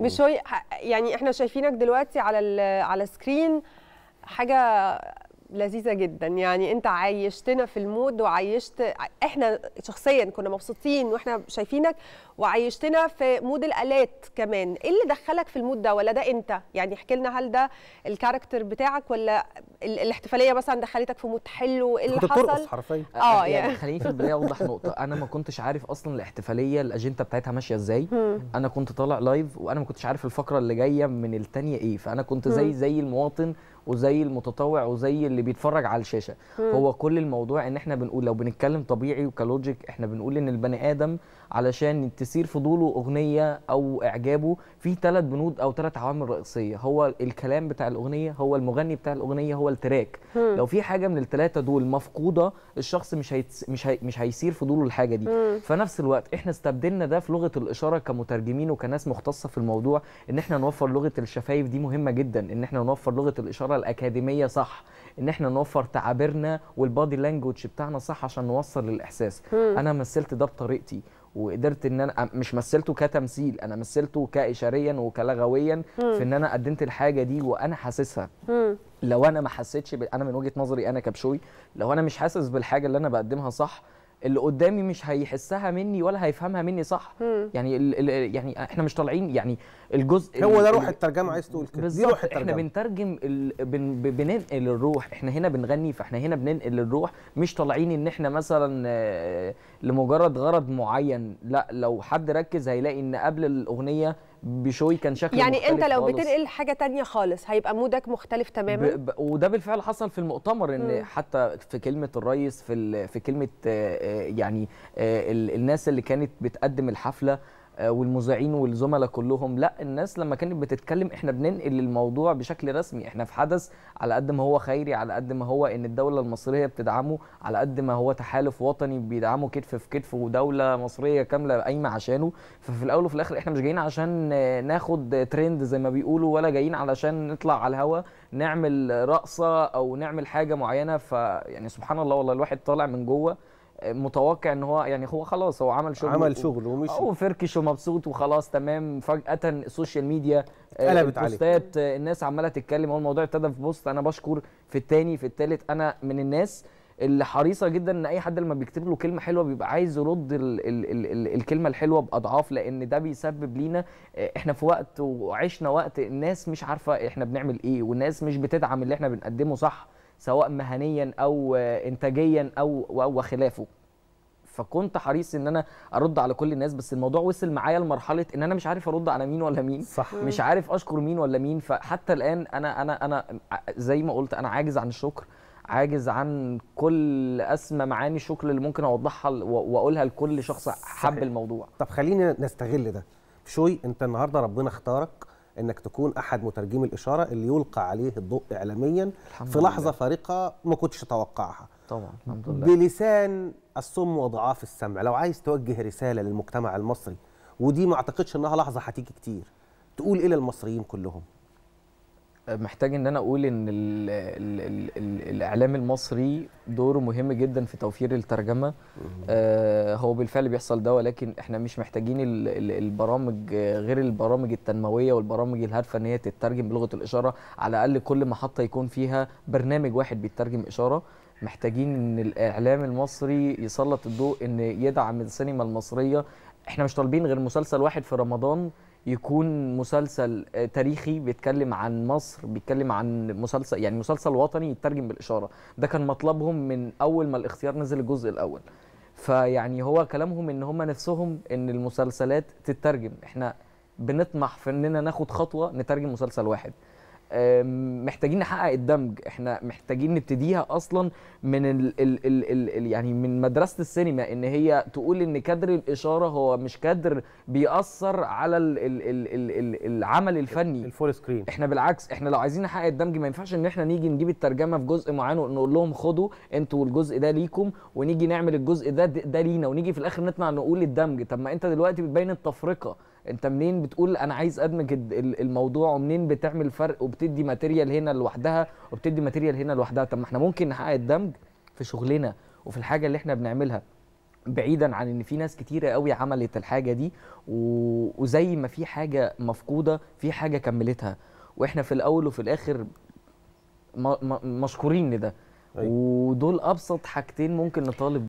مش هو يعني احنا شايفينك دلوقتي على على السكرين حاجه لذيذه جدا يعني انت عايشتنا في المود وعيشت احنا شخصيا كنا مبسوطين واحنا شايفينك وعيشتنا في مود الالات كمان ايه اللي دخلك في المود ده ولا ده انت يعني احكي لنا هل ده الكاركتر بتاعك ولا الاحتفاليه مثلا دخلتك في مود حلو ايه اللي حصل حرفيا اه يعني, يعني خليني في البدايه اوضح نقطه انا ما كنتش عارف اصلا الاحتفاليه الاجنده بتاعتها ماشيه ازاي انا كنت طالع لايف وانا ما كنتش عارف الفقره اللي جايه من الثانيه ايه فانا كنت زي زي المواطن وزي المتطوع وزي اللي بيتفرج على الشاشه مم. هو كل الموضوع ان احنا بنقول لو بنتكلم طبيعي وكلوجيك احنا بنقول ان البني ادم علشان تثير فضوله اغنيه او اعجابه في ثلاث بنود او ثلاث عوامل رئيسيه هو الكلام بتاع الاغنيه هو المغني بتاع الاغنيه هو التراك مم. لو في حاجه من الثلاثه دول مفقوده الشخص مش هيتس... مش هي... مش هيثير فضوله الحاجه دي في فنفس الوقت احنا استبدلنا ده في لغه الاشاره كمترجمين وكناس مختصه في الموضوع ان احنا نوفر لغه الشفايف دي مهمه جدا ان احنا نوفر لغه الاشاره الاكاديميه صح ان احنا نوفر تعابيرنا والبادي لانجوج بتاعنا صح عشان نوصل للاحساس انا مثلت ده بطريقتي وقدرت ان انا مش مثلته كتمثيل انا مثلته كاشاريا وكلغويا في ان انا قدمت الحاجه دي وانا حاسسها لو انا ما حسيتش ب... انا من وجهه نظري انا كبشوي لو انا مش حاسس بالحاجه اللي انا بقدمها صح اللي قدامي مش هيحسها مني ولا هيفهمها مني صح مم. يعني الـ الـ يعني احنا مش طالعين يعني الجزء هو ده روح الترجمه عايز تقول كده دي روح الترجمه احنا بنترجم بن بننقل الروح احنا هنا بنغني فاحنا هنا بننقل الروح مش طالعين ان احنا مثلا آه، لمجرد غرض معين لا لو حد ركز هيلاقي ان قبل الاغنيه بشوي كان شكله يعني انت لو خالص. بتنقل حاجه تانية خالص هيبقى مودك مختلف تماما ب... وده بالفعل حصل في المؤتمر ان م. حتى في كلمه الرئيس في ال... في كلمه آه، آه، يعني آه، الناس اللي كانت بتقدم الحفله آه، والمذيعين والزملاء كلهم لا الناس لما كانت بتتكلم احنا بننقل الموضوع بشكل رسمي احنا في حدث على قد ما هو خيري على قد ما هو ان الدوله المصريه بتدعمه على قد ما هو تحالف وطني بيدعمه كتف في كتف ودوله مصريه كامله قايمه عشانه ففي الاول وفي الاخر احنا مش جايين عشان ناخد ترند زي ما بيقولوا ولا جايين علشان نطلع على الهوا نعمل رقصه او نعمل حاجه معينه فيعني سبحان الله والله الواحد طالع من جوه متوقع ان هو يعني هو خلاص هو عمل شغل عمل شغل ومش هو آه، فركش ومبسوط وخلاص تمام فجاه السوشيال ميديا آه، قلبت عليه البوستات آه، الناس عماله تتكلم هو الموضوع ابتدى في بوست انا بشكر في الثاني في الثالث انا من الناس اللي حريصه جدا ان اي حد لما بيكتب له كلمه حلوه بيبقى عايز يرد الـ الـ الـ الـ الكلمه الحلوه باضعاف لان ده بيسبب لينا احنا في وقت وعشنا وقت الناس مش عارفه احنا بنعمل ايه والناس مش بتدعم اللي احنا بنقدمه صح سواء مهنيا او انتاجيا او وخلافه فكنت حريص ان انا ارد على كل الناس بس الموضوع وصل معايا لمرحله ان انا مش عارف ارد على مين ولا مين صح. مش عارف اشكر مين ولا مين فحتى الان انا انا انا زي ما قلت انا عاجز عن الشكر عاجز عن كل اسمى معاني الشكر اللي ممكن اوضحها واقولها لكل شخص حب الموضوع طب خلينا نستغل ده شوي انت النهارده ربنا اختارك انك تكون احد مترجمي الاشاره اللي يلقى عليه الضوء اعلاميا في لحظه الله. فارقه ما كنتش اتوقعها طبعا الحمد لله بلسان الصم وضعاف السمع لو عايز توجه رساله للمجتمع المصري ودي ما اعتقدش انها لحظه هتيجي كتير تقول الى إيه المصريين كلهم محتاج ان انا اقول ان ال ال ال الـ الاعلام المصري دوره مهم جدا في توفير الترجمه آه هو بالفعل بيحصل ده ولكن احنا مش محتاجين الـ الـ البرامج غير البرامج التنمويه والبرامج الهادفه ان هي تترجم بلغه الاشاره على الاقل كل محطه يكون فيها برنامج واحد بيترجم اشاره محتاجين ان الاعلام المصري يسلط الضوء ان يدعم السينما المصريه احنا مش طالبين غير مسلسل واحد في رمضان يكون مسلسل آه، تاريخي بيتكلم عن مصر بيتكلم عن مسلسل يعني مسلسل وطني يترجم بالاشاره ده كان مطلبهم من اول ما الاختيار نزل الجزء الاول فيعني هو كلامهم ان هم نفسهم ان المسلسلات تترجم احنا بنطمح في اننا ناخد خطوه نترجم مسلسل واحد محتاجين نحقق الدمج احنا محتاجين نبتديها اصلا من ال ال ال الـ الـ يعني من مدرسه السينما ان هي تقول ان كادر الاشاره هو مش كادر بيأثر على ال ال ال الـ العمل الفني الفول سكرين احنا بالعكس احنا لو عايزين نحقق الدمج ما ينفعش ان احنا نيجي نجيب الترجمه في جزء معين ونقول لهم خدوا انتوا الجزء ده ليكم ونيجي نعمل الجزء ده ده لينا ونيجي في الاخر نطلع نقول الدمج طب ما انت دلوقتي بتبين التفرقه انت منين بتقول انا عايز ادمج الموضوع ومنين بتعمل فرق وبتدي ماتيريال هنا لوحدها وبتدي ماتيريال هنا لوحدها طب ما احنا ممكن نحقق الدمج في شغلنا وفي الحاجه اللي احنا بنعملها بعيدا عن ان في ناس كتيره قوي عملت الحاجه دي و... وزي ما في حاجه مفقوده في حاجه كملتها واحنا في الاول وفي الاخر م... م... مشكورين لده أيوة. ودول ابسط حاجتين ممكن نطالب